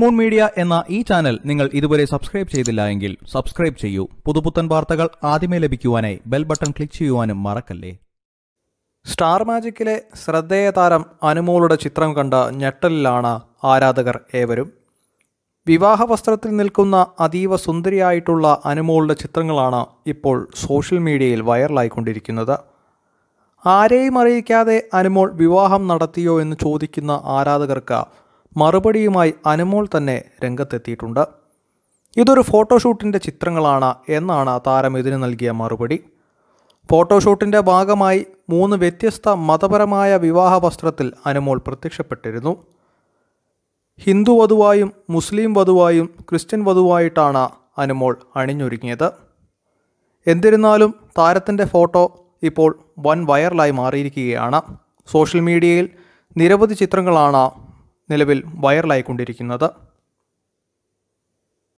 moon media എന്ന ഈ channel നിങ്ങൾ ഇതുവരെ സബ്സ്ക്രൈബ് ചെയ്തില്ല എങ്കിൽ സബ്സ്ക്രൈബ് ചെയ്യൂ പുതുപുത്തൻ വാർത്തകൾ ആദ്യമേ ലഭിക്കുവാനായി ബെൽ ബട്ടൺ ക്ലിക്ക് ചെയ്യുവാനും മറക്കല്ലേ സ്റ്റാർ മാജിക്കിലെ ശ്രദ്ധേയ താരം അനുമോളുടെ ചിത്രം കണ്ട ഞെട്ടലിലാണ് ആരാധകർ ഏവരും വിവാഹ വസ്ത്രത്തിൽ നിൽക്കുന്ന അതീവ സുന്ദരിയായിട്ടുള്ള അനുമോളുടെ ചിത്രങ്ങളാണ് ഇപ്പോൾ സോഷ്യൽ മീഡിയയിൽ വൈറലായിക്കൊണ്ടിരിക്കുന്നത് ആരെയും അറിയിക്കാതെ അനുമോൾ വിവാഹം നടത്തിയോ എന്ന് ചോദിക്കുന്ന ആരാധകർക്ക് മറുപടിയുമായി അനുമോൾ തന്നെ രംഗത്തെത്തിയിട്ടുണ്ട് ഇതൊരു ഫോട്ടോഷൂട്ടിൻ്റെ ചിത്രങ്ങളാണ് എന്നാണ് താരം ഇതിന് നൽകിയ മറുപടി ഫോട്ടോഷൂട്ടിൻ്റെ ഭാഗമായി മൂന്ന് വ്യത്യസ്ത മതപരമായ വിവാഹ വസ്ത്രത്തിൽ അനുമോൾ പ്രത്യക്ഷപ്പെട്ടിരുന്നു ഹിന്ദു വധുവായും മുസ്ലിം വധുവായും ക്രിസ്ത്യൻ വധുവായിട്ടാണ് അനുമോൾ അണിഞ്ഞൊരുങ്ങിയത് എന്നിരുന്നാലും താരത്തിൻ്റെ ഫോട്ടോ ഇപ്പോൾ വൻ വൈറലായി മാറിയിരിക്കുകയാണ് സോഷ്യൽ മീഡിയയിൽ നിരവധി ചിത്രങ്ങളാണ് നിലവിൽ വൈറലായിക്കൊണ്ടിരിക്കുന്നത്